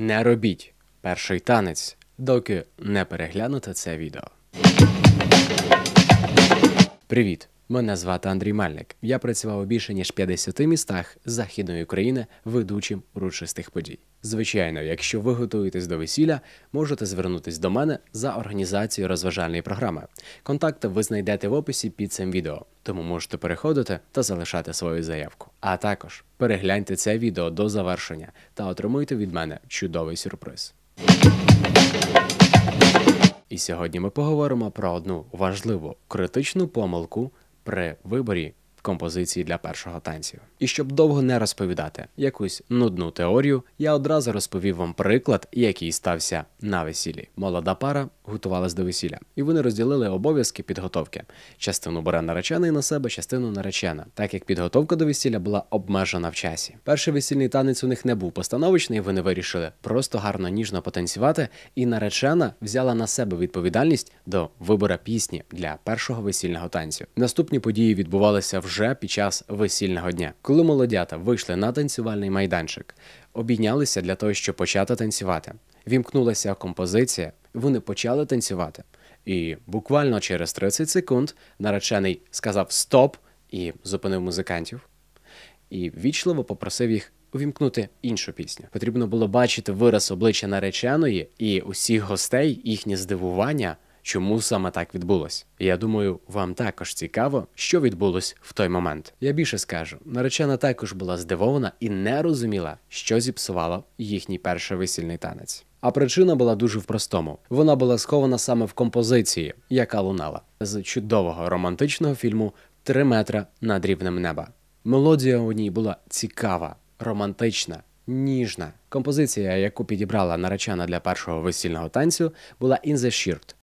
Не робіть перший танець, доки не переглянете це відео. Привіт! Мене звати Андрій Мальник. Я працював у більше ніж 50 містах західної України ведучим урочистих подій. Звичайно, якщо ви готуєтесь до весілля, можете звернутись до мене за організацією розважальної програми. Контакти ви знайдете в описі під цим відео, тому можете переходити та залишати свою заявку. А також перегляньте це відео до завершення та отримуйте від мене чудовий сюрприз. І сьогодні ми поговоримо про одну важливу критичну помилку при виборі композиції для першого танцю. І щоб довго не розповідати якусь нудну теорію, я одразу розповів вам приклад, який стався на весіллі. Молода пара готувалась до весілля, і вони розділили обов'язки підготовки. Частину бере наречений на себе, частину наречена, так як підготовка до весілля була обмежена в часі. Перший весільний танець у них не був постановочний. Вони вирішили просто гарно ніжно потанцювати, і наречена взяла на себе відповідальність до вибора пісні для першого весільного танцю. Наступні події відбувалися в вже під час весільного дня, коли молодята вийшли на танцювальний майданчик, обійнялися для того, щоб почати танцювати. Вімкнулася композиція, вони почали танцювати. І буквально через 30 секунд наречений сказав Стоп і зупинив музикантів. І вічливо попросив їх увімкнути іншу пісню. Потрібно було бачити вираз обличчя нареченої і усіх гостей їхнє здивування чому саме так відбулося? Я думаю, вам також цікаво, що відбулось в той момент. Я більше скажу, наречена також була здивована і не розуміла, що зіпсувало їхній перший весільний танець. А причина була дуже в простому. Вона була схована саме в композиції, яка лунала з чудового романтичного фільму Три метра над рівнем неба. Мелодія у ній була цікава, романтична, ніжна. Композиція, яку підібрала наречена для першого весільного танцю, була «In the Shirt»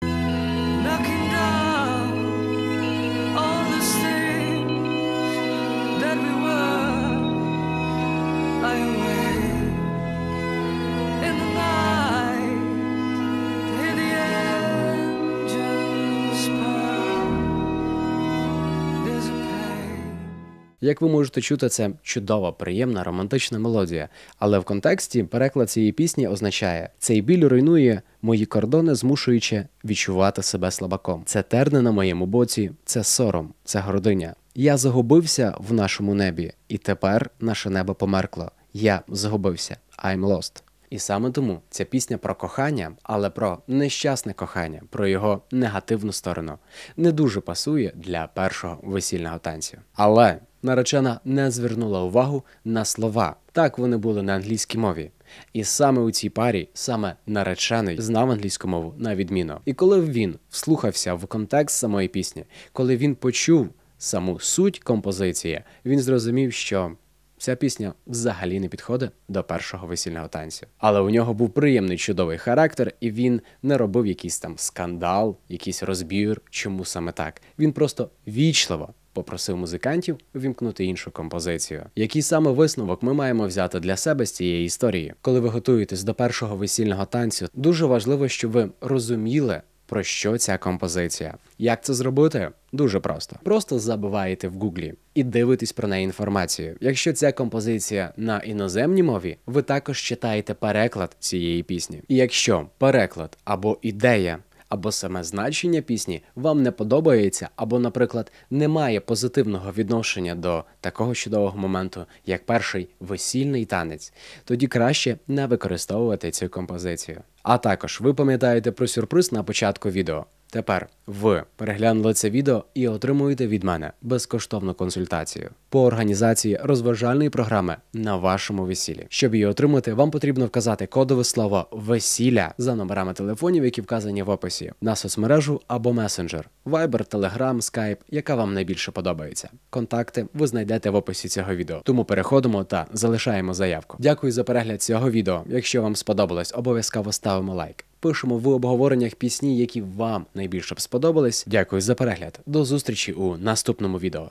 Як ви можете чути, це чудова, приємна романтична мелодія. Але в контексті переклад цієї пісні означає, цей біль руйнує мої кордони, змушуючи відчувати себе слабаком. Це терни на моєму боці, це сором, це гординя. Я загубився в нашому небі, і тепер наше небо померкло. Я загубився. I'm lost. І саме тому ця пісня про кохання, але про нещасне кохання, про його негативну сторону, не дуже пасує для першого весільного танцю. Але наречена не звернула увагу на слова. Так вони були на англійській мові. І саме у цій парі, саме наречений, знав англійську мову на відміну. І коли він вслухався в контекст самої пісні, коли він почув саму суть композиції, він зрозумів, що Ця пісня взагалі не підходить до першого весільного танцю. Але у нього був приємний чудовий характер, і він не робив якийсь там скандал, якийсь розбір, чому саме так. Він просто вічливо попросив музикантів вімкнути іншу композицію. Який саме висновок ми маємо взяти для себе з цієї історії? Коли ви готуєтесь до першого весільного танцю, дуже важливо, щоб ви розуміли. Про що ця композиція? Як це зробити? Дуже просто. Просто забиваєте в гуглі і дивитесь про неї інформацію. Якщо ця композиція на іноземній мові, ви також читаєте переклад цієї пісні. І якщо переклад або ідея, або саме значення пісні вам не подобається, або, наприклад, немає позитивного відношення до такого чудового моменту, як перший весільний танець, тоді краще не використовувати цю композицію. А також ви пам'ятаєте про сюрприз на початку відео. Тепер ви переглянули це відео і отримуєте від мене безкоштовну консультацію по організації розважальної програми на вашому весіллі. Щоб її отримати, вам потрібно вказати кодове слово весілля за номерами телефонів, які вказані в описі, на соцмережу або месенджер, Viber, Telegram, Skype, яка вам найбільше подобається. Контакти ви знайдете в описі цього відео. Тому переходимо та залишаємо заявку. Дякую за перегляд цього відео. Якщо вам сподобалось, обов'язково ставимо лайк пишемо в обговореннях пісні, які вам найбільше б сподобались. Дякую за перегляд. До зустрічі у наступному відео.